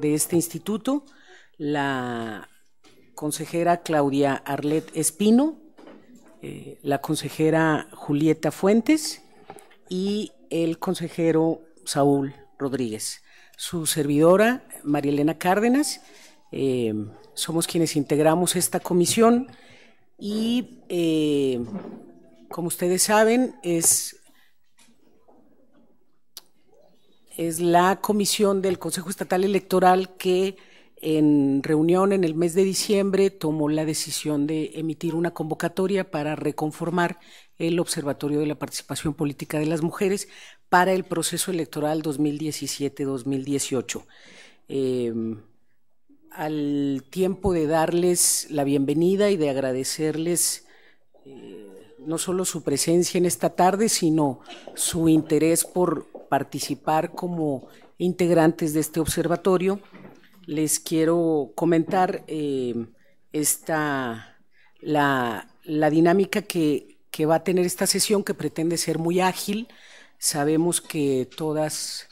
de este instituto, la consejera Claudia Arlet Espino, eh, la consejera Julieta Fuentes y el consejero Saúl Rodríguez. Su servidora, María Elena Cárdenas, eh, somos quienes integramos esta comisión y, eh, como ustedes saben, es es la comisión del Consejo Estatal Electoral que en reunión en el mes de diciembre tomó la decisión de emitir una convocatoria para reconformar el Observatorio de la Participación Política de las Mujeres para el proceso electoral 2017-2018. Em, al tiempo de darles la bienvenida y de agradecerles eh, no solo su presencia en esta tarde, sino su interés por, participar como integrantes de este observatorio. Les quiero comentar eh, esta, la, dinámica que, va a tener esta sesión, que pretende ser muy ágil. Sabemos que todas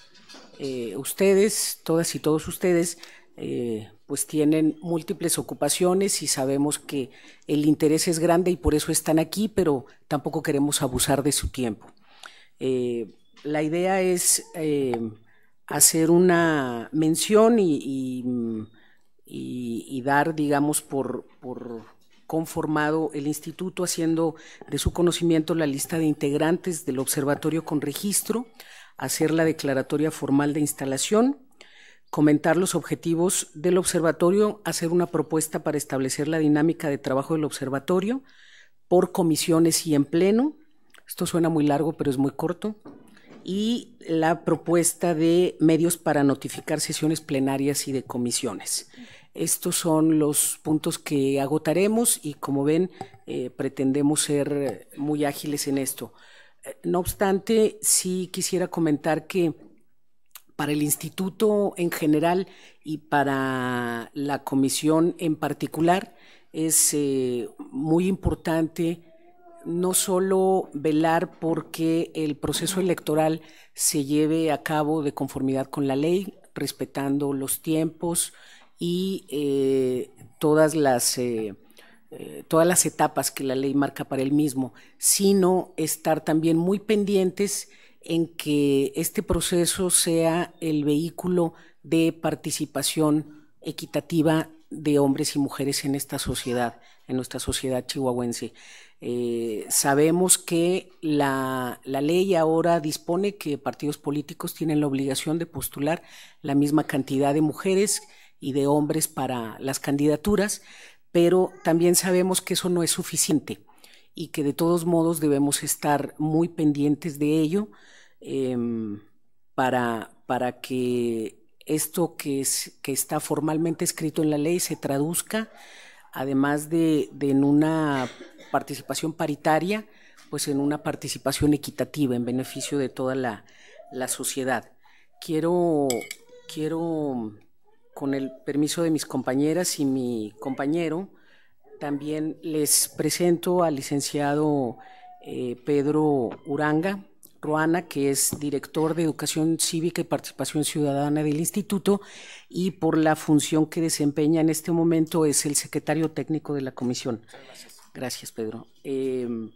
eh, ustedes, todas y todos ustedes, eh, pues tienen múltiples ocupaciones y sabemos que el interés es grande y por eso están aquí, pero tampoco queremos abusar de su tiempo la idea es eh, hacer una mención y, dar, digamos, por, conformado el instituto, haciendo de su conocimiento la lista de integrantes del observatorio con registro, hacer la declaratoria formal de instalación, comentar los objetivos del observatorio, hacer una propuesta para establecer la dinámica de trabajo del observatorio por comisiones y en pleno. Esto suena muy largo, pero es muy corto y la propuesta de medios para notificar sesiones plenarias y de comisiones. Estos son los puntos que agotaremos y como ven eh, pretendemos ser eh, muy ágiles en esto. Eh, no obstante, sí quisiera comentar que para el instituto en general y para la comisión en particular es muy importante no solo velar porque el proceso electoral se lleve a cabo de conformidad con la ley, respetando los tiempos y eh, todas las... Eh, eh, todas las etapas que la ley marca para el mismo, sino estar también muy pendientes en que este proceso sea el vehículo de participación equitativa de hombres y mujeres en esta sociedad, en nuestra sociedad chihuahuense. Eh, sabemos que la, ley ahora dispone que partidos políticos tienen la obligación de postular la misma cantidad de mujeres y de hombres para las candidaturas, pero también sabemos que eso no es suficiente y que de todos modos debemos estar muy pendientes de ello em, para, para que esto que, que está formalmente escrito en la ley se traduzca, además de, de en una participación paritaria, pues en una participación equitativa en beneficio de toda la, sociedad. Quiero, quiero, con el permiso de mis compañeras y mi compañero, también les presento al licenciado eh, Pedro Uranga Ruana, que es director de Educación Cívica y Participación Ciudadana del Instituto, y por la función que desempeña en este momento es el secretario técnico de la comisión. Gracias, Pedro. Em,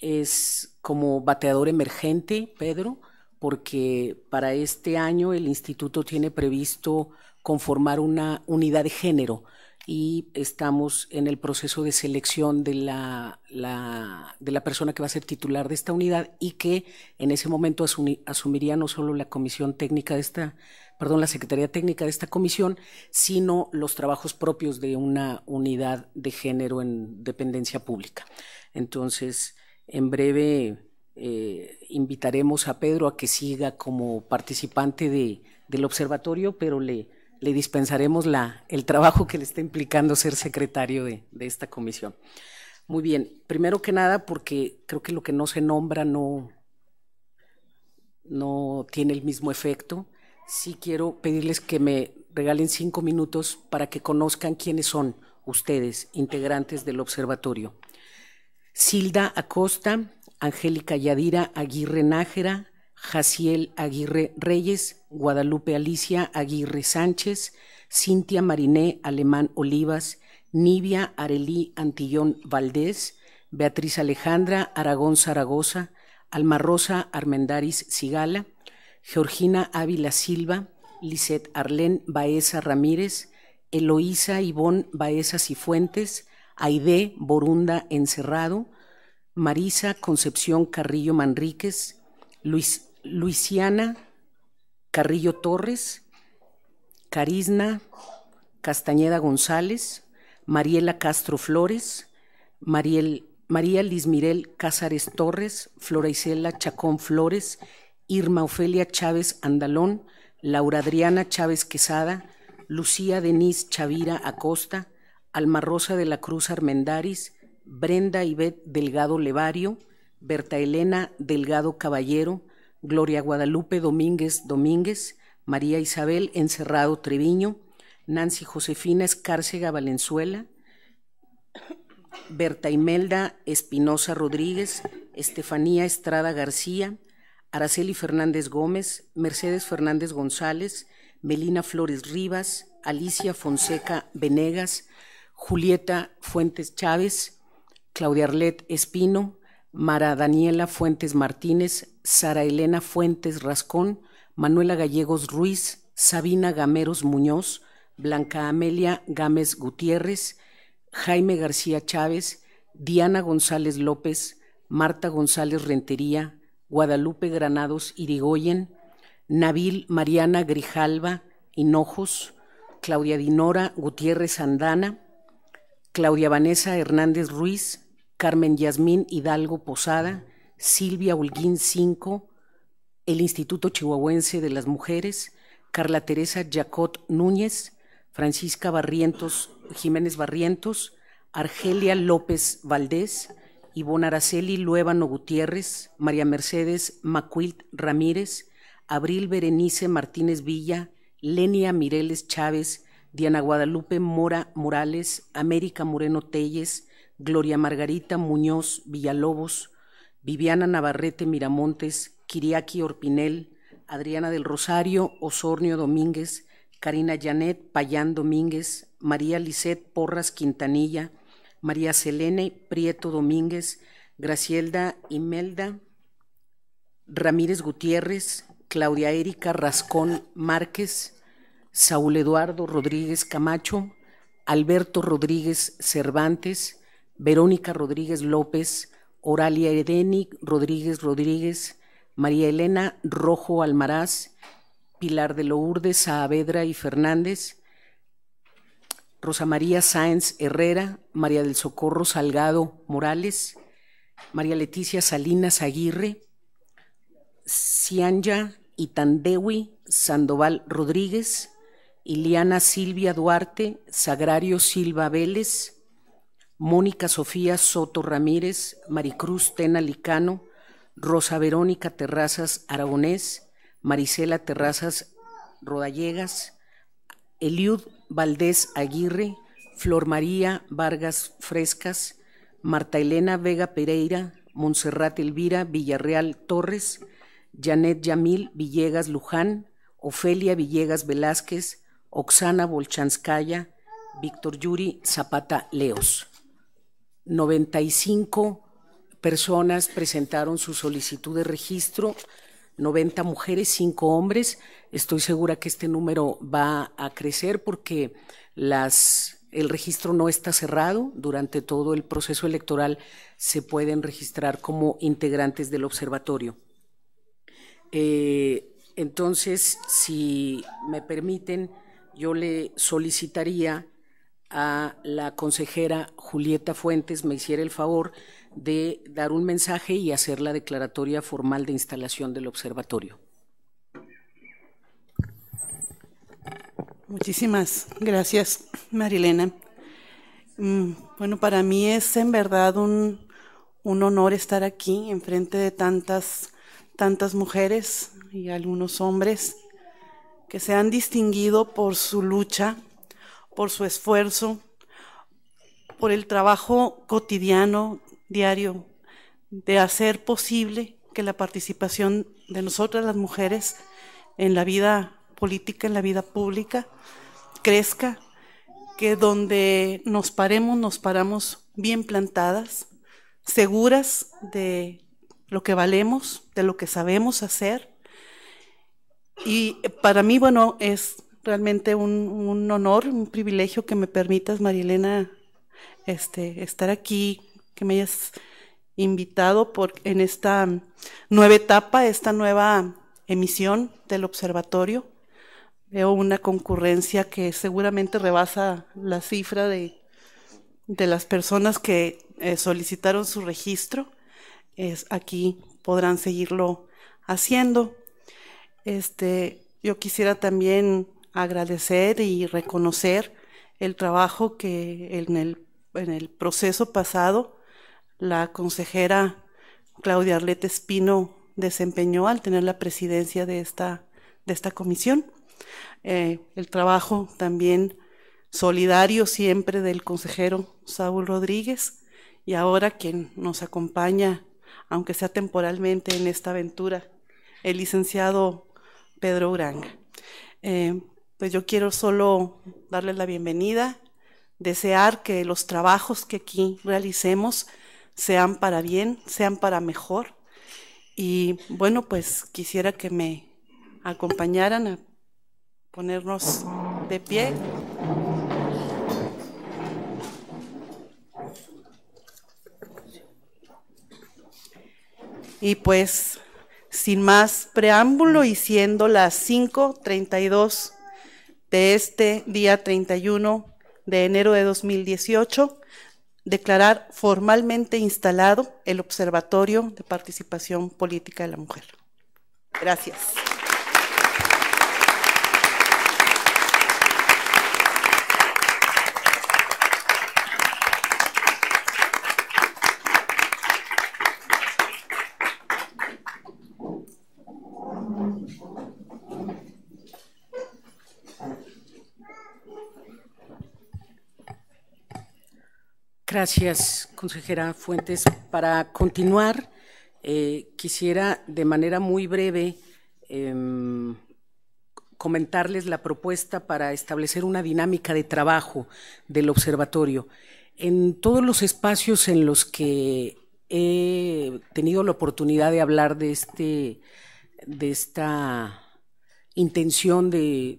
es como bateador emergente, Pedro, porque para este año el instituto tiene previsto conformar una unidad de género y estamos en el proceso de selección de la, la, de la persona que va a ser titular de esta unidad y que en ese momento asumiría no solo la comisión técnica de esta perdón, la Secretaría Técnica de esta comisión, sino los trabajos propios de una unidad de género en dependencia pública. Entonces, en breve eh, invitaremos a Pedro a que siga como participante del observatorio, pero le, dispensaremos el trabajo que le está implicando ser secretario de, de, esta comisión. Muy bien, primero que nada, porque creo que lo que no se nombra no, no tiene el mismo efecto sí quiero pedirles que me regalen cinco minutos para que conozcan quiénes son ustedes, integrantes del observatorio. Silda Acosta, Angélica Yadira Aguirre Nájera, Jaciel Aguirre Reyes, Guadalupe Alicia Aguirre Sánchez, Cintia Mariné Alemán Olivas, Nivia Arelí Antillón Valdés, Beatriz Alejandra Aragón Zaragoza, Alma Rosa Armendaris Sigala, Georgina Ávila Silva, Lisette Arlén Baeza Ramírez, Eloísa Ivón Baeza Cifuentes, Aide Borunda Encerrado, Marisa Concepción Carrillo Manríquez, Luisiana Carrillo Torres, Carisna Castañeda González, Mariela Castro Flores, María Lismirel Cázares Torres, Flora Chacón Flores Irma Ofelia Chávez Andalón, Laura Adriana Chávez Quesada, Lucía Denise Chavira Acosta, Alma Rosa de la Cruz Armendaris, Brenda Yvet Delgado Levario, Berta Elena Delgado Caballero, Gloria Guadalupe Domínguez Domínguez, María Isabel Encerrado Treviño, Nancy Josefina Escárcega Valenzuela, Berta Imelda Espinosa Rodríguez, Estefanía Estrada García, Araceli Fernández Gómez, Mercedes Fernández González, Melina Flores Rivas, Alicia Fonseca Venegas, Julieta Fuentes Chávez, Claudia Arlet Espino, Mara Daniela Fuentes Martínez, Sara Elena Fuentes Rascón, Manuela Gallegos Ruiz, Sabina Gameros Muñoz, Blanca Amelia Gámez Gutiérrez, Jaime García Chávez, Diana González López, Marta González Rentería, Guadalupe Granados Irigoyen, Nabil Mariana Grijalva Hinojos, Claudia Dinora Gutiérrez Andana, Claudia Vanessa Hernández Ruiz, Carmen Yasmín Hidalgo Posada, Silvia Holguín Cinco, el Instituto Chihuahuense de las Mujeres, Carla Teresa Jacot Núñez, Francisca Barrientos Jiménez Barrientos, Argelia López Valdés, Ivonne Araceli Luévano Gutiérrez, María Mercedes Macuilt Ramírez, Abril Berenice Martínez Villa, Lenia Mireles Chávez, Diana Guadalupe Mora Morales, América Moreno Telles, Gloria Margarita Muñoz Villalobos, Viviana Navarrete Miramontes, Kiriaki Orpinel, Adriana del Rosario Osornio Domínguez, Karina Janet Payán Domínguez, María Lisset Porras Quintanilla, María Selene Prieto Domínguez, Gracielda Imelda, Ramírez Gutiérrez, Claudia Erika Rascón Márquez, Saúl Eduardo Rodríguez Camacho, Alberto Rodríguez Cervantes, Verónica Rodríguez López, Oralia Edeni Rodríguez Rodríguez, María Elena Rojo Almaraz, Pilar de Lourdes Saavedra y Fernández, Rosa María Sáenz Herrera, María del Socorro Salgado Morales, María Leticia Salinas Aguirre, Cianja Itandewi Sandoval Rodríguez, Iliana Silvia Duarte, Sagrario Silva Vélez, Mónica Sofía Soto Ramírez, Maricruz Tena Licano, Rosa Verónica Terrazas Aragonés, Marisela Terrazas Rodallegas, Eliud Valdés Aguirre, Flor María Vargas Frescas, Marta Elena Vega Pereira, Montserrat Elvira Villarreal Torres, Janet Yamil Villegas Luján, Ofelia Villegas Velázquez, Oxana Bolchanskaya, Víctor Yuri Zapata Leos. 95 personas presentaron su solicitud de registro. 90 mujeres, 5 hombres. Estoy segura que este número va a crecer porque las el registro no está cerrado, durante todo el proceso electoral se pueden registrar como integrantes del observatorio. Eh, entonces, si me permiten, yo le solicitaría a la consejera Julieta Fuentes me hiciera el favor de dar un mensaje y hacer la declaratoria formal de instalación del observatorio. Muchísimas gracias, Marilena. Mm, bueno, para mí es en verdad un, honor estar aquí enfrente de tantas, tantas mujeres y algunos hombres que se han distinguido por su lucha, por su esfuerzo, por el trabajo cotidiano diario de hacer posible que la participación de nosotras las mujeres en la vida política, en la vida pública, crezca, que donde nos paremos, nos paramos bien plantadas, seguras de lo que valemos, de lo que sabemos hacer. Y para mí, bueno, es realmente un, honor, un privilegio que me permitas, María Elena, este, estar aquí que me hayas invitado por, en esta nueva etapa, esta nueva emisión del observatorio. Veo una concurrencia que seguramente rebasa la cifra de, las personas que eh, solicitaron su registro. Es, aquí podrán seguirlo haciendo. Este, yo quisiera también agradecer y reconocer el trabajo que en el, en el proceso pasado la consejera Claudia Arlete Espino desempeñó al tener la presidencia de esta, de esta comisión. Eh, el trabajo también solidario siempre del consejero Saúl Rodríguez y ahora quien nos acompaña, aunque sea temporalmente en esta aventura, el licenciado Pedro Uranga. Eh, pues yo quiero solo darles la bienvenida, desear que los trabajos que aquí realicemos sean para bien, sean para mejor. Y bueno, pues quisiera que me acompañaran a ponernos de pie. Y pues, sin más preámbulo y siendo las 5.32 de este día 31 de enero de 2018, declarar formalmente instalado el Observatorio de Participación Política de la Mujer. Gracias. Gracias, consejera Fuentes. Para continuar, eh, quisiera de manera muy breve em, comentarles la propuesta para establecer una dinámica de trabajo del observatorio. En todos los espacios en los que he tenido la oportunidad de hablar de, este, de esta intención de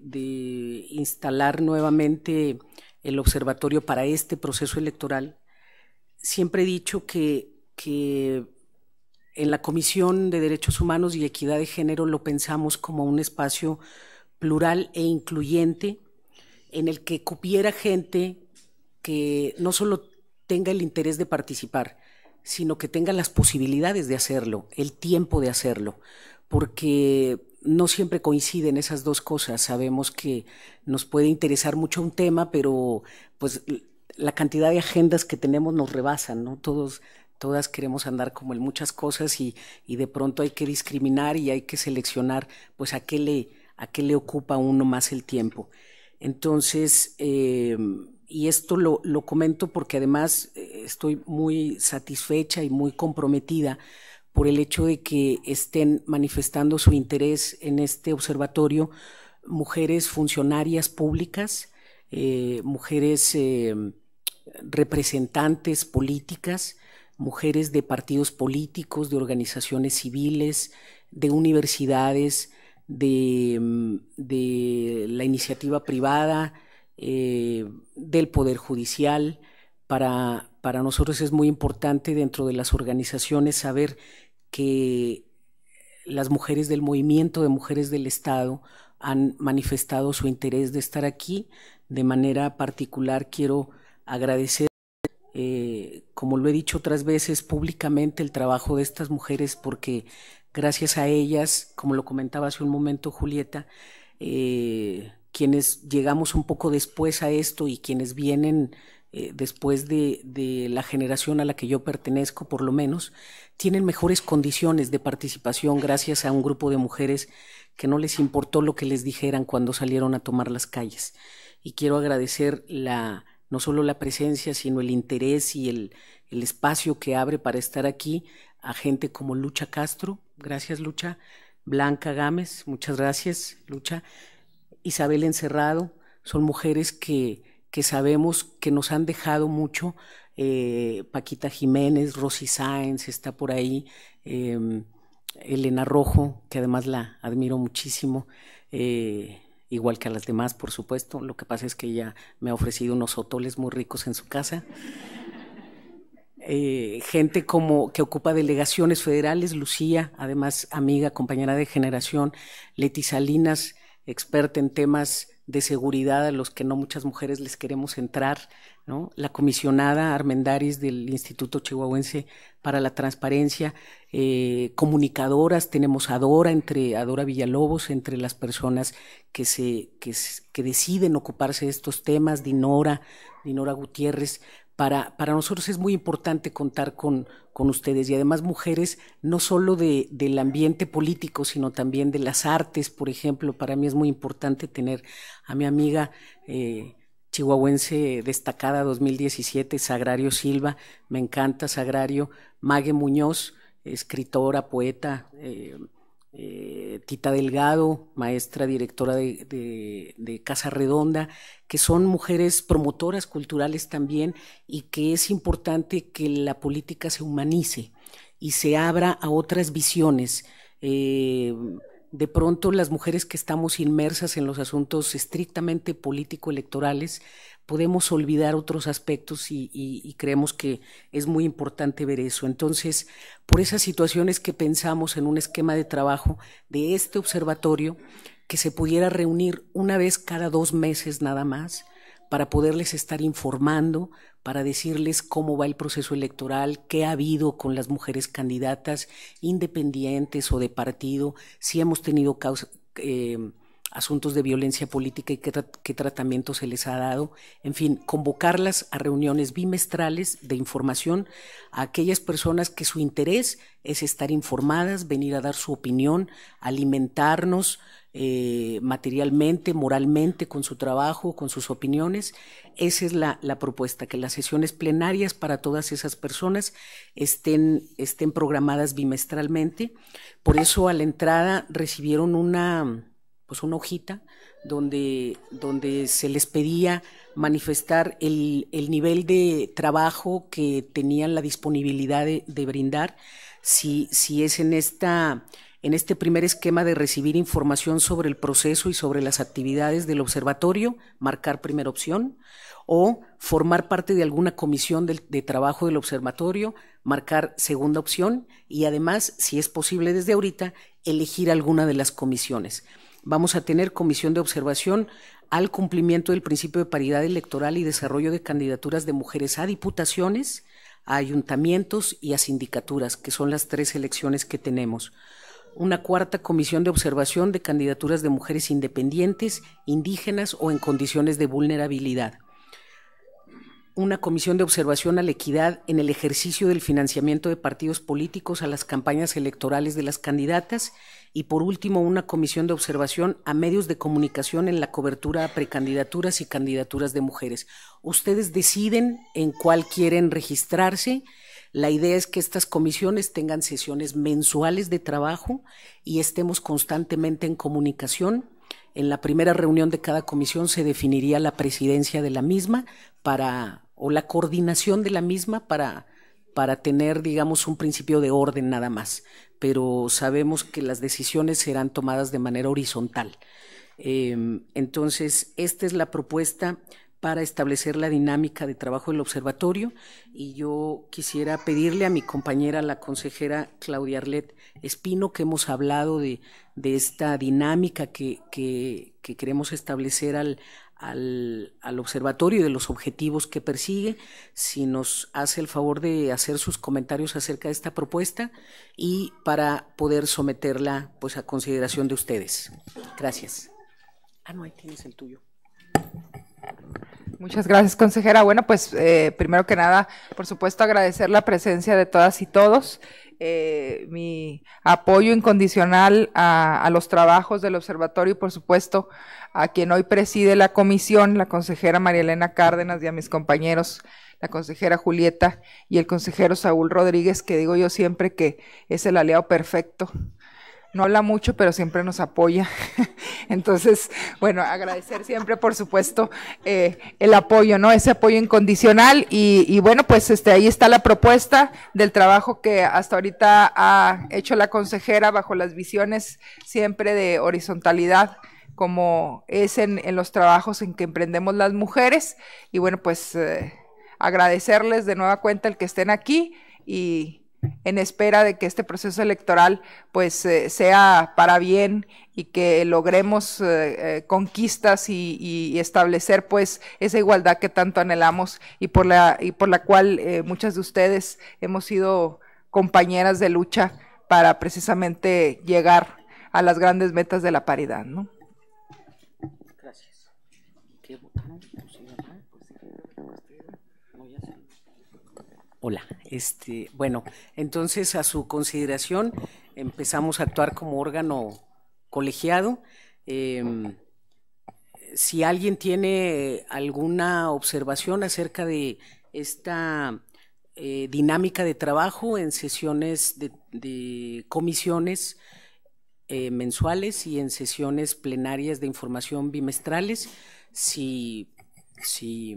instalar nuevamente el observatorio para este proceso electoral, siempre he dicho que, en la Comisión de Derechos Humanos y Equidad de Género lo pensamos como un espacio plural e incluyente en el que cupiera gente que no solo tenga el interés de participar, sino que tenga las posibilidades de hacerlo, el tiempo de hacerlo, porque no siempre coinciden esas dos cosas. Sabemos que nos puede interesar mucho un tema, pero pues la cantidad de agendas que tenemos nos rebasan, ¿no? Todos, todas queremos andar como en muchas cosas y, de pronto hay que discriminar y hay que seleccionar, pues, a qué le, a qué le ocupa uno más el tiempo. Entonces, em, y esto lo, comento porque además eh, estoy muy satisfecha y muy comprometida por el hecho de que estén manifestando su interés en este observatorio mujeres funcionarias públicas, eh, mujeres em, representantes políticas, mujeres de partidos políticos, de organizaciones civiles, de universidades, de, mm, la iniciativa privada, eh, del Poder Judicial. Para, para nosotros es muy importante dentro de las organizaciones saber que las mujeres del movimiento de mujeres del Estado han manifestado su interés de estar aquí. De manera particular quiero agradecer, eh, como lo he dicho otras veces, públicamente el trabajo de estas mujeres porque gracias a ellas, como lo comentaba hace un momento Julieta, eh, quienes llegamos un poco después a esto y quienes vienen eh, después de, de, la generación a la que yo pertenezco, por lo menos, tienen mejores condiciones de participación gracias a un grupo de mujeres que no les importó lo que les dijeran cuando salieron a tomar las calles. Y quiero agradecer la no solo la presencia, sino el interés y el, espacio que abre para estar aquí a gente como Lucha Castro, gracias Lucha, Blanca Gámez, muchas gracias Lucha, Isabel Encerrado, son mujeres que, que sabemos que nos han dejado mucho, eh, Paquita Jiménez, Rosy Sáenz está por ahí, em, Elena Rojo, que además la admiro muchísimo, eh, igual que a las demás, por supuesto. Lo que pasa es que ella me ha ofrecido unos otoles muy ricos en su casa. Eh, gente como que ocupa delegaciones federales, Lucía, además amiga, compañera de generación, Leti Salinas, experta en temas de seguridad a los que no muchas mujeres les queremos entrar, ¿no? La comisionada Armendaris del Instituto Chihuahuense para la Transparencia, eh, comunicadoras, tenemos a Dora, entre, Adora Villalobos, entre las personas que, se, que, deciden ocuparse de estos temas, Dinora, Dinora Gutiérrez, para, nosotros es muy importante contar con, ustedes y además mujeres no solo del ambiente político, sino también de las artes, por ejemplo. Para mí es muy importante tener a mi amiga. Eh, chihuahuense destacada 2017, Sagrario Silva, me encanta Sagrario, Mague Muñoz, escritora, poeta, eh, eh, Tita Delgado, maestra directora de, Casa Redonda, que son mujeres promotoras culturales también y que es importante que la política se humanice y se abra a otras visiones. Eh, de pronto las mujeres que estamos inmersas en los asuntos estrictamente político-electorales podemos olvidar otros aspectos y, creemos que es muy importante ver eso. Entonces, por esas situaciones que pensamos en un esquema de trabajo de este observatorio, que se pudiera reunir una vez cada dos meses nada más para poderles estar informando, para decirles cómo va el proceso electoral, qué ha habido con las mujeres candidatas independientes o de partido, si hemos tenido causa, eh, asuntos de violencia política y qué, tratamiento se les ha dado. En fin, convocarlas a reuniones bimestrales de información a aquellas personas que su interés es estar informadas, venir a dar su opinión, alimentarnos eh, materialmente, moralmente con su trabajo, con sus opiniones. Esa es la, propuesta, que las sesiones plenarias para todas esas personas estén, estén programadas bimestralmente. Por eso a la entrada recibieron una pues una hojita donde, donde se les pedía manifestar el, nivel de trabajo que tenían la disponibilidad de, brindar, si, si es en esta en este primer esquema de recibir información sobre el proceso y sobre las actividades del observatorio, marcar primera opción, o formar parte de alguna comisión de, de, trabajo del observatorio, marcar segunda opción, y además, si es posible desde ahorita, elegir alguna de las comisiones. Vamos a tener comisión de observación al cumplimiento del principio de paridad electoral y desarrollo de candidaturas de mujeres a diputaciones, a ayuntamientos y a sindicaturas, que son las tres elecciones que tenemos. Una cuarta comisión de observación de candidaturas de mujeres independientes, indígenas o en condiciones de vulnerabilidad una comisión de observación a la equidad en el ejercicio del financiamiento de partidos políticos a las campañas electorales de las candidatas y por último una comisión de observación a medios de comunicación en la cobertura a precandidaturas y candidaturas de mujeres. Ustedes deciden en cuál quieren registrarse. La idea es que estas comisiones tengan sesiones mensuales de trabajo y estemos constantemente en comunicación. En la primera reunión de cada comisión se definiría la presidencia de la misma para o la coordinación de la misma para para tener, digamos, un principio de orden nada más, pero sabemos que las decisiones serán tomadas de manera horizontal. Em, entonces, esta es la propuesta para establecer la dinámica de trabajo del observatorio y yo quisiera pedirle a mi compañera, la consejera Claudia Arlet Espino, que hemos hablado de, esta dinámica que queremos establecer al, al, al, observatorio de los objetivos que persigue, si nos hace el favor de hacer sus comentarios acerca de esta propuesta y para poder someterla pues a consideración de ustedes. Gracias. Ah, no, ahí tienes el tuyo. Muchas gracias, consejera. Bueno, pues eh, primero que nada, por supuesto, agradecer la presencia de todas y todos eh, mi apoyo incondicional a, a, los trabajos del observatorio y por supuesto a quien hoy preside la comisión, la consejera María Elena Cárdenas y a mis compañeros, la consejera Julieta y el consejero Saúl Rodríguez, que digo yo siempre que es el aliado perfecto no habla mucho, pero siempre nos apoya. Entonces, bueno, agradecer siempre, por supuesto, eh, el apoyo, ¿no? Ese apoyo incondicional. Y, bueno, pues este, ahí está la propuesta del trabajo que hasta ahorita ha hecho la consejera bajo las visiones siempre de horizontalidad como es en, los trabajos en que emprendemos las mujeres. Y bueno, pues eh, agradecerles de nueva cuenta el que estén aquí y en espera de que este proceso electoral pues eh, sea para bien y que logremos eh, eh, conquistas y, establecer pues esa igualdad que tanto anhelamos y por la y por la cual muchas de ustedes hemos sido compañeras de lucha para precisamente llegar a las grandes metas de la paridad, ¿no? Hola, este, bueno, entonces a su consideración empezamos a actuar como órgano colegiado. Em, si alguien tiene alguna observación acerca de esta eh, dinámica de trabajo en sesiones de, comisiones eh, mensuales y en sesiones plenarias de información bimestrales, si, si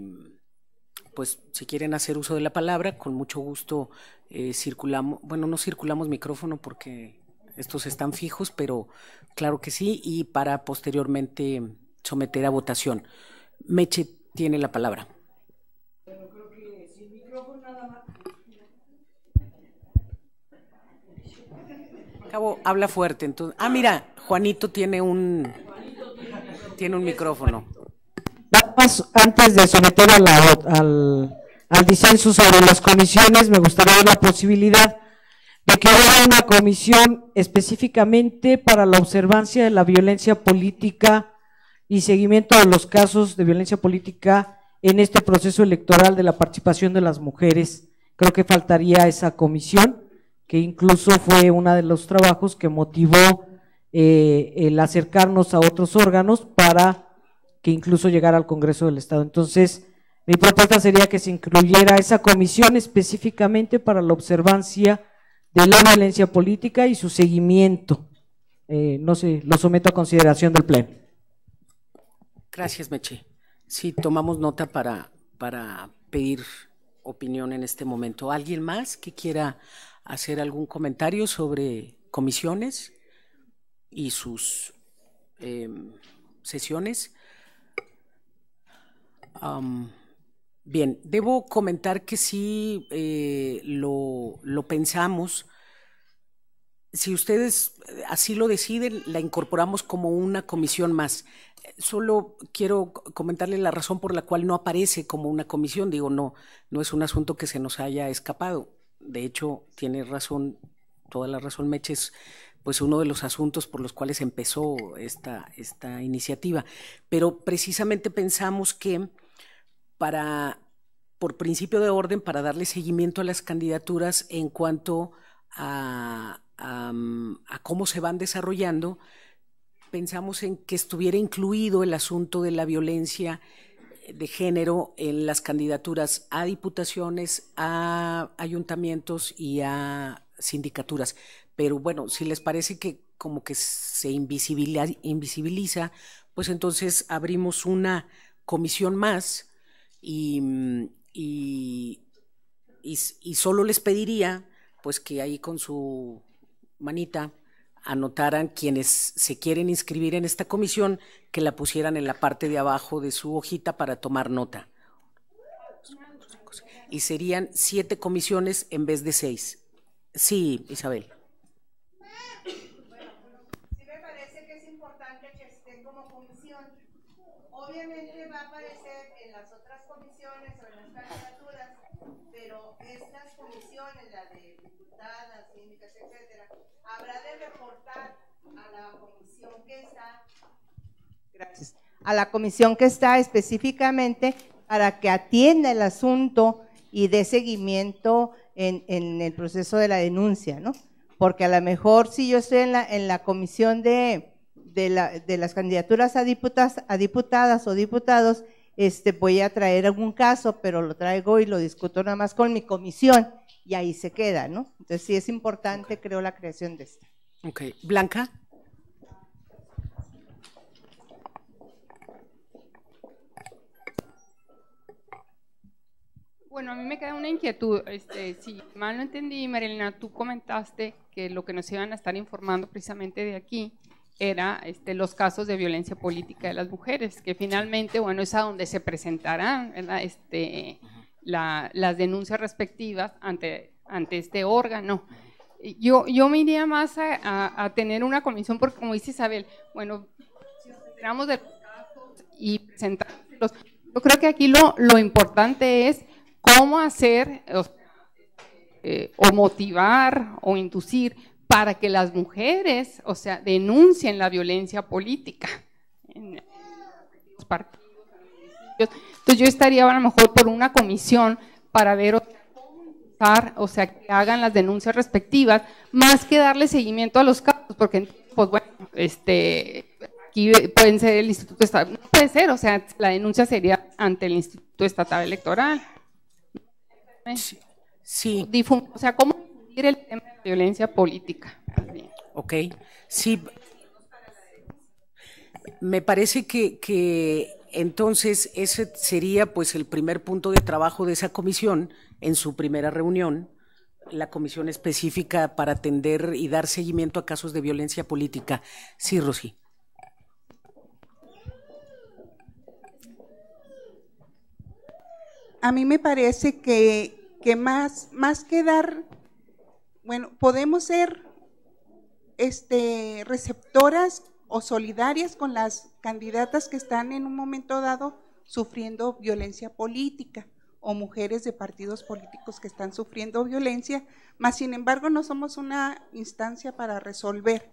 pues si quieren hacer uso de la palabra, con mucho gusto eh, circulamos, bueno, no circulamos micrófono porque estos están fijos, pero claro que sí, y para posteriormente someter a votación. Meche tiene la palabra. Cabo, habla fuerte. Entonces, ah, mira, Juanito tiene un tiene un micrófono antes de someter la, al, disenso sobre las comisiones, me gustaría la posibilidad de que haya una comisión específicamente para la observancia de la violencia política y seguimiento de los casos de violencia política en este proceso electoral de la participación de las mujeres. Creo que faltaría esa comisión, que incluso fue uno de los trabajos que motivó eh, el acercarnos a otros órganos para que incluso llegara al Congreso del Estado. Entonces, mi propuesta sería que se incluyera esa comisión específicamente para la observancia de la violencia política y su seguimiento. Eh, no sé, lo someto a consideración del Pleno. Gracias, Meche. Sí, tomamos nota para, para pedir opinión en este momento. ¿Alguien más que quiera hacer algún comentario sobre comisiones y sus eh, sesiones? bien, debo comentar que sí eh, lo, pensamos. Si ustedes eh, así lo deciden, la incorporamos como una comisión más. Solo quiero comentarle la razón por la cual no aparece como una comisión. Digo, no, no es un asunto que se nos haya escapado. De hecho, tiene razón, toda la razón, Meches pues uno de los asuntos por los cuales empezó esta, esta iniciativa. Pero precisamente pensamos que para, por principio de orden, para darle seguimiento a las candidaturas en cuanto mm, a, cómo se van desarrollando, pensamos en que estuviera incluido el asunto de la violencia de género en las candidaturas a diputaciones, a ayuntamientos y a sindicaturas. Pero bueno, si les parece que como que se invisibiliza pues entonces abrimos una comisión más y, mm, y, solo les pediría pues que ahí con su manita anotaran quienes se quieren inscribir en esta comisión, que la pusieran en la parte de abajo de su hojita para tomar nota. Y serían siete comisiones en vez de seis. Sí, Isabel. Bueno, me parece que es importante que como comisión. Obviamente va a aparecer comisiones sobre las candidaturas, pero estas comisiones, la de diputadas, síndicas, etcétera, habrá de reportar a la comisión que está. Gracias. A la comisión que está específicamente para que atienda el asunto y dé seguimiento en, en el proceso de la denuncia, ¿no? Porque a lo mejor si yo estoy en la, en la comisión de, de, la, de, las candidaturas a, diputas, a diputadas o diputados este, voy a traer algún caso, pero lo traigo y lo discuto nada más con mi comisión y ahí se queda, ¿no? Entonces sí es importante, creo, la creación de esta. Ok, Blanca. Bueno, a mí me queda una inquietud. Este, si mal no entendí, Marilena, tú comentaste que lo que nos iban a estar informando precisamente de aquí era este, los casos de violencia política de las mujeres, que finalmente, bueno, es a donde se presentarán este, las denuncias respectivas ante, este órgano. Yo, yo me iría más a, tener una comisión, porque como dice Isabel, bueno, si nos enteramos los y yo creo que aquí lo, importante es cómo hacer o eh, motivar o inducir para que las mujeres, o sea, denuncien la violencia política. Entonces yo estaría a lo mejor por una comisión para ver o sea, que hagan las denuncias respectivas, más que darle seguimiento a los casos, porque pues bueno, este aquí pueden ser el Instituto Estatal, no puede ser, o sea, la denuncia sería ante el Instituto Estatal Electoral. Sí. sí. o sea, ¿cómo el tema de violencia política. Ok, sí. Me parece que, entonces ese sería pues el primer punto de trabajo de esa comisión en su primera reunión, la comisión específica para atender y dar seguimiento a casos de violencia política. Sí, Rosy. A mí me parece que, más, más que dar bueno, podemos ser este, receptoras o solidarias con las candidatas que están en un momento dado sufriendo violencia política o mujeres de partidos políticos que están sufriendo violencia, mas sin embargo no somos una instancia para resolver.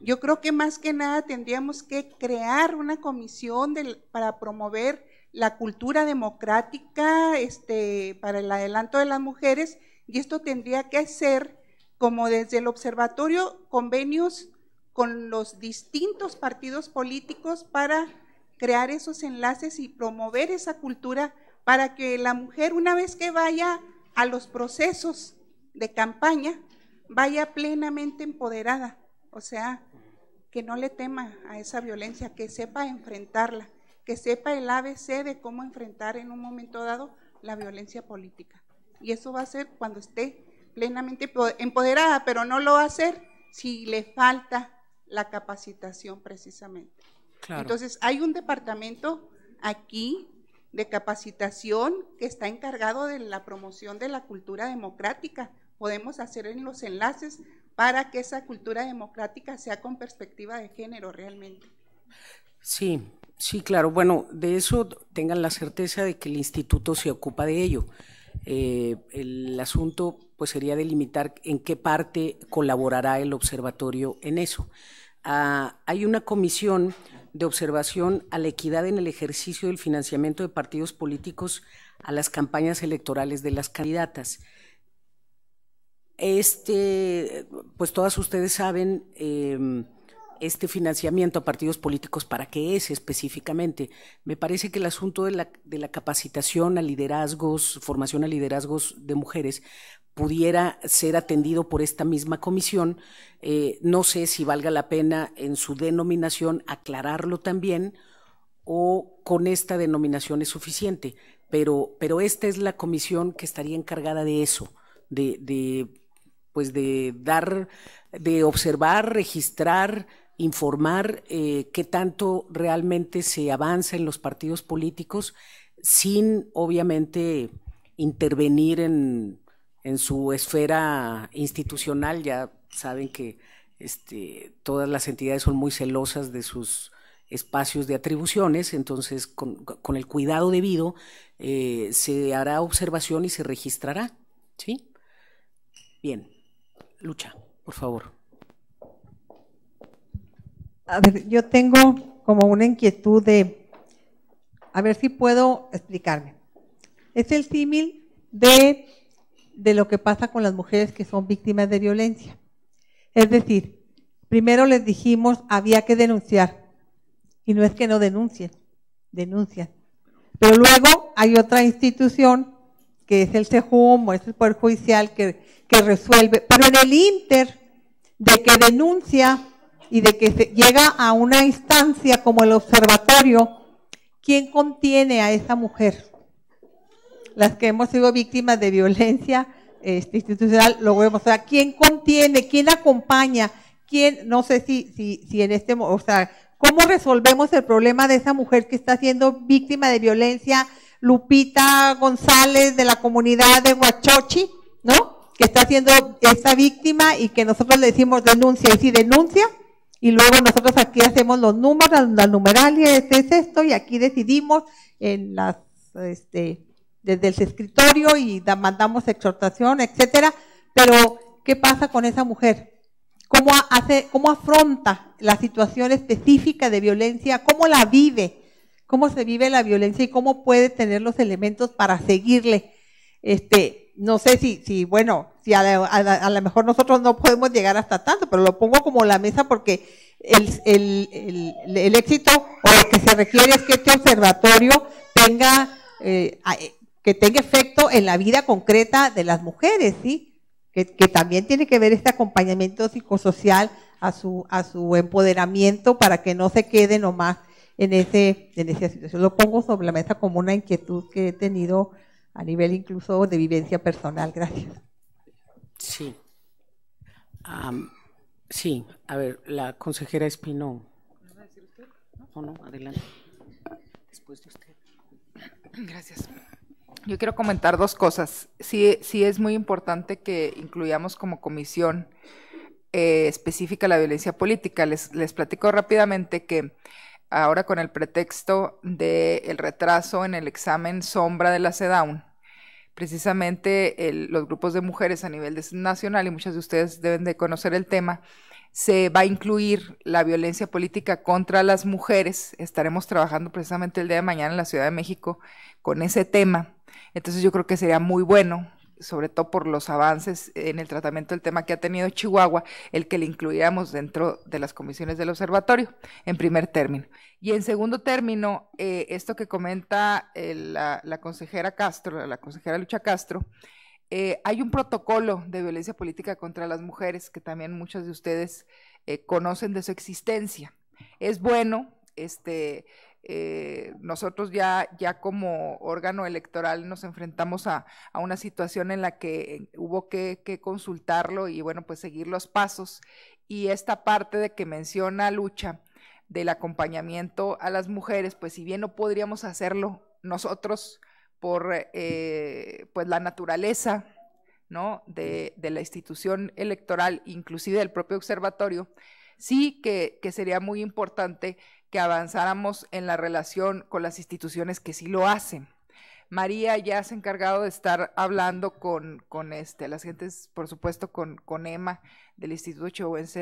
Yo creo que más que nada tendríamos que crear una comisión para promover la cultura democrática este, para el adelanto de las mujeres y esto tendría que ser como desde el observatorio, convenios con los distintos partidos políticos para crear esos enlaces y promover esa cultura para que la mujer una vez que vaya a los procesos de campaña, vaya plenamente empoderada, o sea, que no le tema a esa violencia, que sepa enfrentarla, que sepa el ABC de cómo enfrentar en un momento dado la violencia política. Y eso va a ser cuando esté plenamente empoderada, pero no lo va a hacer si le falta la capacitación precisamente. Entonces, hay un departamento aquí de capacitación que está encargado de la promoción de la cultura democrática. Podemos hacer en los enlaces para que esa cultura democrática sea con perspectiva de género realmente. Sí, sí, claro. Bueno, de eso tengan la certeza de que el instituto se ocupa de ello. Eh, el asunto pues sería delimitar en qué parte colaborará el observatorio en eso. Ah, hay una comisión de observación a la equidad en el ejercicio del financiamiento de partidos políticos a las campañas electorales de las candidatas. Este, pues todas ustedes saben, em, este financiamiento a partidos políticos, ¿para qué es específicamente? Me parece que el asunto de la, capacitación a liderazgos, formación a liderazgos de mujeres, pudiera ser atendido por esta misma comisión. Eh, no sé si valga la pena en su denominación aclararlo también o con esta denominación es suficiente, pero, esta es la comisión que estaría encargada de eso, de pues de dar, de observar, registrar, informar eh, qué tanto realmente se avanza en los partidos políticos sin obviamente intervenir en, su esfera institucional. Ya saben que este, todas las entidades son muy celosas de sus espacios de atribuciones, entonces con, el cuidado debido eh, se hará observación y se registrará. ¿Sí? Bien. Lucha, por favor. A ver, yo tengo como una inquietud de, a ver si puedo explicarme. Es el símil de, lo que pasa con las mujeres que son víctimas de violencia. Es decir, primero les dijimos había que denunciar, y no es que no denuncien, denuncian. Pero luego hay otra institución que es el CEJUM o es el Poder Judicial que, que resuelve, pero en el inter de que denuncia y de que se llega a una instancia como el observatorio, ¿quién contiene a esa mujer? Las que hemos sido víctimas de violencia este, institucional, lo vemos, o sea, ¿quién contiene, quién acompaña, quién, no sé si, si, si en este, o sea, ¿cómo resolvemos el problema de esa mujer que está siendo víctima de violencia? Lupita González de la comunidad de Huachochi, ¿no? Que está siendo esta víctima y que nosotros le decimos denuncia. Y si denuncia, y luego nosotros aquí hacemos los números, la numeralia este es esto y aquí decidimos en las este, desde el escritorio y mandamos exhortación, etcétera, pero ¿qué pasa con esa mujer? ¿Cómo hace cómo afronta la situación específica de violencia? ¿Cómo la vive? ¿Cómo se vive la violencia y cómo puede tener los elementos para seguirle? Este, no sé si, si bueno, si a, lo mejor nosotros no podemos llegar hasta tanto, pero lo pongo como la mesa porque el, éxito o lo que se requiere es que este observatorio tenga, eh, eh, que tenga efecto en la vida concreta de las mujeres, ¿sí? Que, también tiene que ver este acompañamiento psicosocial a su, a su empoderamiento para que no se quede nomás en, ese, en esa situación. Lo pongo sobre la mesa como una inquietud que he tenido a nivel incluso de vivencia personal. Gracias. Sí. sí, a ver, la consejera usted? No, no, adelante. Después de usted. Gracias. Yo quiero comentar dos cosas. Sí, sí es muy importante que incluyamos como comisión eh, específica la violencia política. Les, les platico rápidamente que ahora con el pretexto del retraso en el examen sombra de la CEDAWN, Precisamente los grupos de mujeres a nivel nacional, y muchas de ustedes deben de conocer el tema, se va a incluir la violencia política contra las mujeres. Estaremos trabajando precisamente el día de mañana en la Ciudad de México con ese tema. Entonces yo creo que sería muy bueno sobre todo por los avances en el tratamiento del tema que ha tenido Chihuahua, el que le incluíamos dentro de las comisiones del observatorio, en primer término. Y en segundo término, eh, esto que comenta eh, la, consejera Castro, la consejera Lucha Castro, eh, hay un protocolo de violencia política contra las mujeres que también muchos de ustedes conocen de su existencia. Es bueno, este, eh, nosotros ya, ya como órgano electoral nos enfrentamos a, una situación en la que hubo que, consultarlo y bueno, pues seguir los pasos. Y esta parte de que menciona lucha del acompañamiento a las mujeres, pues si bien no podríamos hacerlo nosotros por eh, pues la naturaleza ¿no? de, de la institución electoral, inclusive del propio observatorio, sí que, sería muy importante que avanzáramos en la relación con las instituciones que sí lo hacen. María ya se ha encargado de estar hablando con, este, las gentes, por supuesto, con, con Emma del Instituto Chihuahuense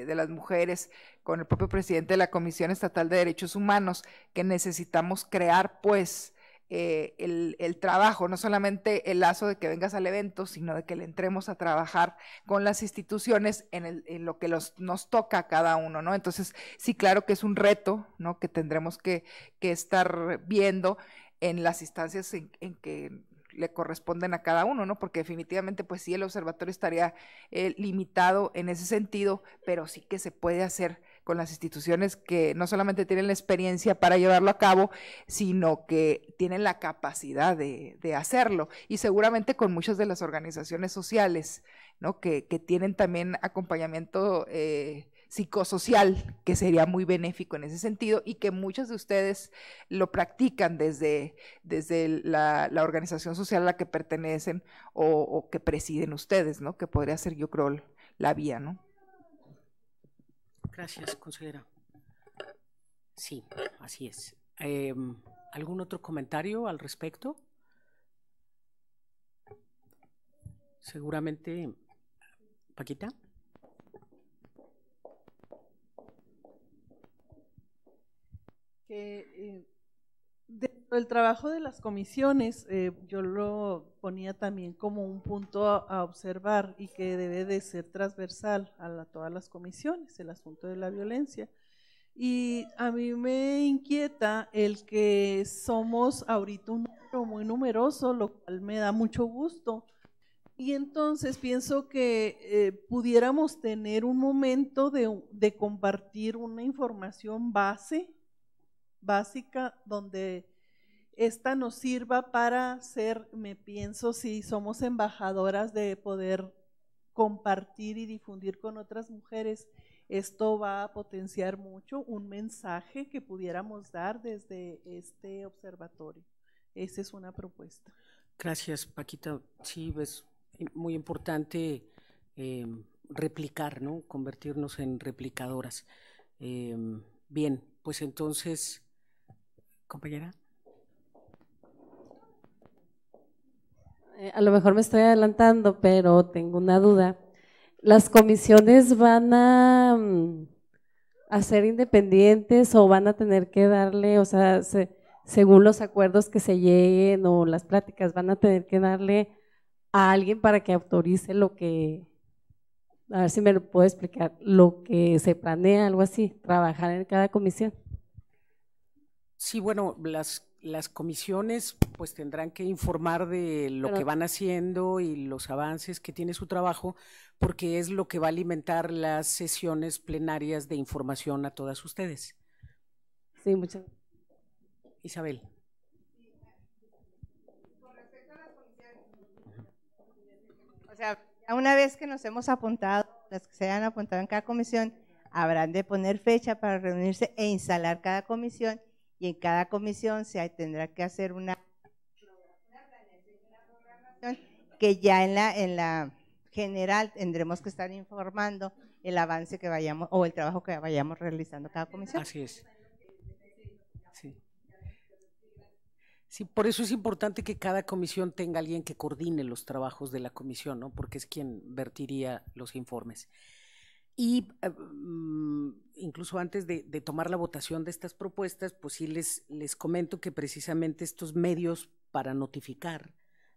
eh, de las Mujeres, con el propio presidente de la Comisión Estatal de Derechos Humanos, que necesitamos crear, pues, eh, el, trabajo, no solamente el lazo de que vengas al evento, sino de que le entremos a trabajar con las instituciones en, lo que nos toca a cada uno, ¿no? Entonces, sí, claro que es un reto, ¿no? Que tendremos que, estar viendo en las instancias en, que le corresponden a cada uno, ¿no? Porque definitivamente, pues sí, el observatorio estaría eh, limitado en ese sentido, pero sí que se puede hacer con las instituciones que no solamente tienen la experiencia para llevarlo a cabo, sino que tienen la capacidad de, hacerlo. Y seguramente con muchas de las organizaciones sociales, ¿no? Que, tienen también acompañamiento eh, psicosocial, que sería muy benéfico en ese sentido, y que muchos de ustedes lo practican desde, desde la, organización social a la que pertenecen o, o que presiden ustedes, ¿no? Que podría ser, yo creo, la vía, ¿no? Gracias, consejera. Sí, así es. Em, ¿Algún otro comentario al respecto? Seguramente, Paquita. Que eh, el trabajo de las comisiones, eh, yo lo ponía también como un punto a, observar y que debe de ser transversal a todas las comisiones, el asunto de la violencia. Y a mí me inquieta el que somos ahorita un número muy numeroso, lo cual me da mucho gusto. Y entonces pienso que eh, pudiéramos tener un momento de, compartir una información base básica donde esta nos sirva para ser, me pienso, si somos embajadoras de poder compartir y difundir con otras mujeres, esto va a potenciar mucho un mensaje que pudiéramos dar desde este observatorio. Esa es una propuesta. Gracias, Paquita. Sí, es muy importante em, replicar, ¿no? Convertirnos en replicadoras. Em, bien, pues entonces compañera. Eh, a lo mejor me estoy adelantando, pero tengo una duda. ¿Las comisiones van a, mm, ser independientes o van a tener que darle, o sea, según los acuerdos que se lleguen o las pláticas, van a tener que darle a alguien para que autorice lo que, a ver si me lo puedo explicar, lo que se planea, algo así, trabajar en cada comisión? Sí, bueno, las, las comisiones pues tendrán que informar de lo que van haciendo y los avances que tiene su trabajo, porque es lo que va a alimentar las sesiones plenarias de información a todas ustedes. Sí, muchas gracias. Isabel. O sea, una vez que nos hemos apuntado, las que se hayan apuntado en cada comisión, habrán de poner fecha para reunirse e instalar cada comisión y en cada comisión se tendrá que hacer una, que ya en la, en la general tendremos que estar informando el avance que vayamos o el trabajo que vayamos realizando cada comisión. Así es. Sí. Sí, por eso es importante que cada comisión tenga alguien que coordine los trabajos de la comisión, ¿no? Porque es quien vertiría los informes. Y eh, mm, incluso antes de, tomar la votación de estas propuestas, pues sí les, les comento que precisamente estos medios para notificar,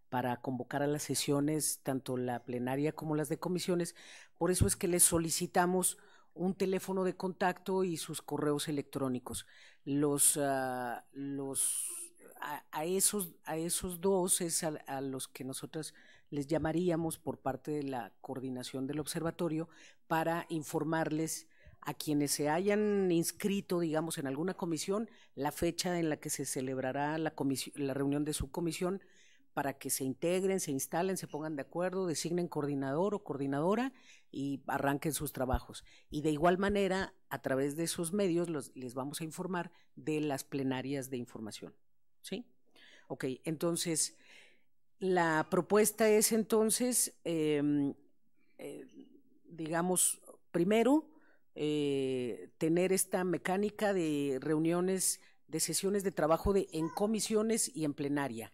para convocar a las sesiones, tanto la plenaria como las de comisiones, por eso es que les solicitamos un teléfono de contacto y sus correos electrónicos. Los, ah, los, a, esos, a esos dos es a los que nosotras les llamaríamos por parte de la coordinación del observatorio para informarles a quienes se hayan inscrito, digamos, en alguna comisión, la fecha en la que se celebrará la, la reunión de su comisión, para que se integren, se instalen, se pongan de acuerdo, designen coordinador o coordinadora y arranquen sus trabajos. Y de igual manera, a través de sus medios les vamos a informar de las plenarias de información. ¿Sí? Ok, entonces, la propuesta es entonces, em, eh, digamos, primero, eh, tener esta mecánica de reuniones, de sesiones de trabajo de, en comisiones y en plenaria.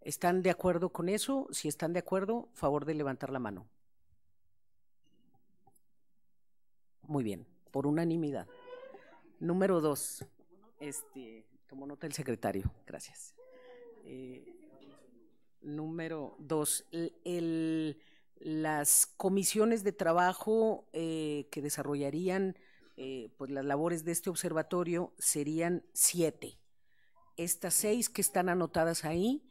¿Están de acuerdo con eso? Si están de acuerdo, favor de levantar la mano. Muy bien, por unanimidad. Número dos, este, tomó nota el secretario, gracias. Eh, Número dos, las comisiones de trabajo eh, que desarrollarían eh, pues las labores de este observatorio serían siete. Estas seis que están anotadas ahí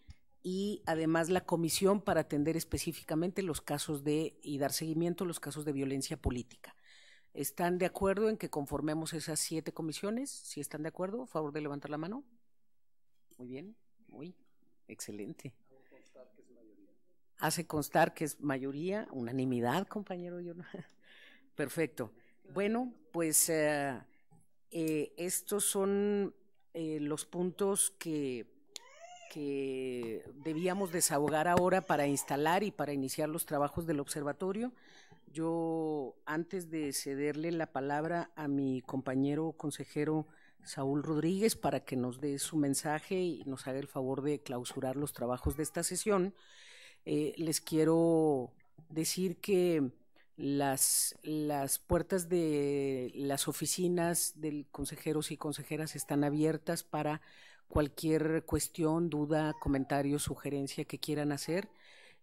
y además la comisión para atender específicamente los casos de y dar seguimiento a los casos de violencia política. ¿Están de acuerdo en que conformemos esas siete comisiones? Si están de acuerdo, favor de levantar la mano. Muy bien, muy excelente hace constar que es mayoría, unanimidad, compañero. Perfecto. Bueno, pues eh, eh, estos son eh, los puntos que, que debíamos desahogar ahora para instalar y para iniciar los trabajos del observatorio. Yo, antes de cederle la palabra a mi compañero consejero Saúl Rodríguez para que nos dé su mensaje y nos haga el favor de clausurar los trabajos de esta sesión, eh, les quiero decir que las, puertas de las oficinas del consejeros y consejeras están abiertas para cualquier cuestión, duda, comentario, sugerencia que quieran hacer.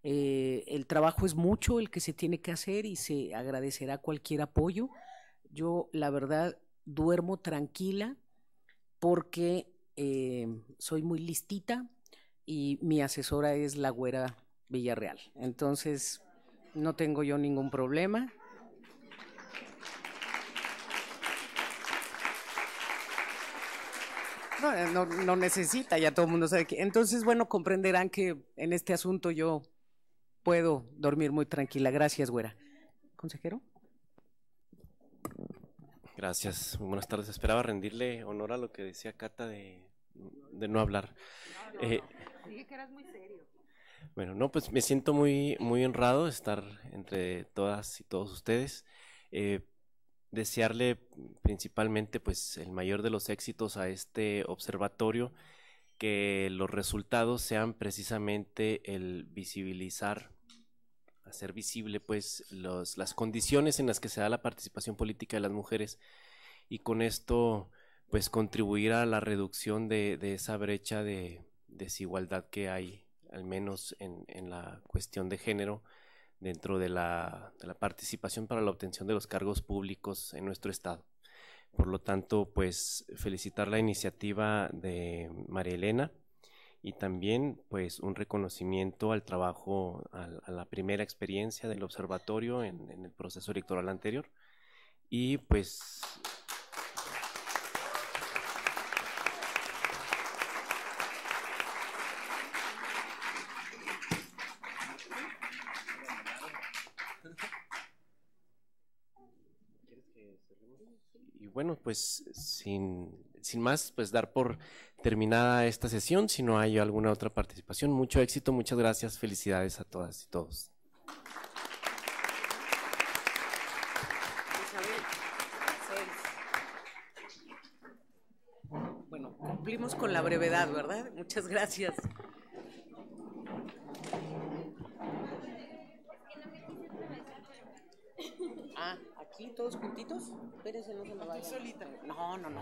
Eh, el trabajo es mucho el que se tiene que hacer y se agradecerá cualquier apoyo. Yo, la verdad, duermo tranquila porque eh, soy muy listita y mi asesora es la güera Villarreal. Entonces, no tengo yo ningún problema. Eh, no, necesita, ya todo el mundo sabe que. Entonces, bueno, comprenderán que en este asunto yo puedo dormir muy tranquila. Gracias, güera. Consejero. Gracias, buenas tardes. Esperaba rendirle honor a lo que decía Cata de, no hablar. Eh, dije que eras muy serio. Bueno, no, pues me siento muy, muy honrado estar entre todas y todos ustedes. Eh, desearle principalmente pues el mayor de los éxitos a este observatorio, que los resultados sean precisamente el visibilizar, hacer visible pues las condiciones en las que se da la participación política de las mujeres y con esto pues contribuir a la reducción de esa brecha de desigualdad que hay al menos en, la cuestión de género, dentro de la, participación para la obtención de los cargos públicos en nuestro estado. Por lo tanto, pues felicitar la iniciativa de María Elena y también pues un reconocimiento al trabajo, a, la primera experiencia del observatorio en, en el proceso electoral anterior y pues pues sin, sin más, pues dar por terminada esta sesión, si no hay alguna otra participación. Mucho éxito, muchas gracias, felicidades a todas y todos. Bueno, cumplimos con la brevedad, ¿verdad? Muchas gracias. aquí, todos juntitos. Espérense, no se me vayan. solita? No, no, no.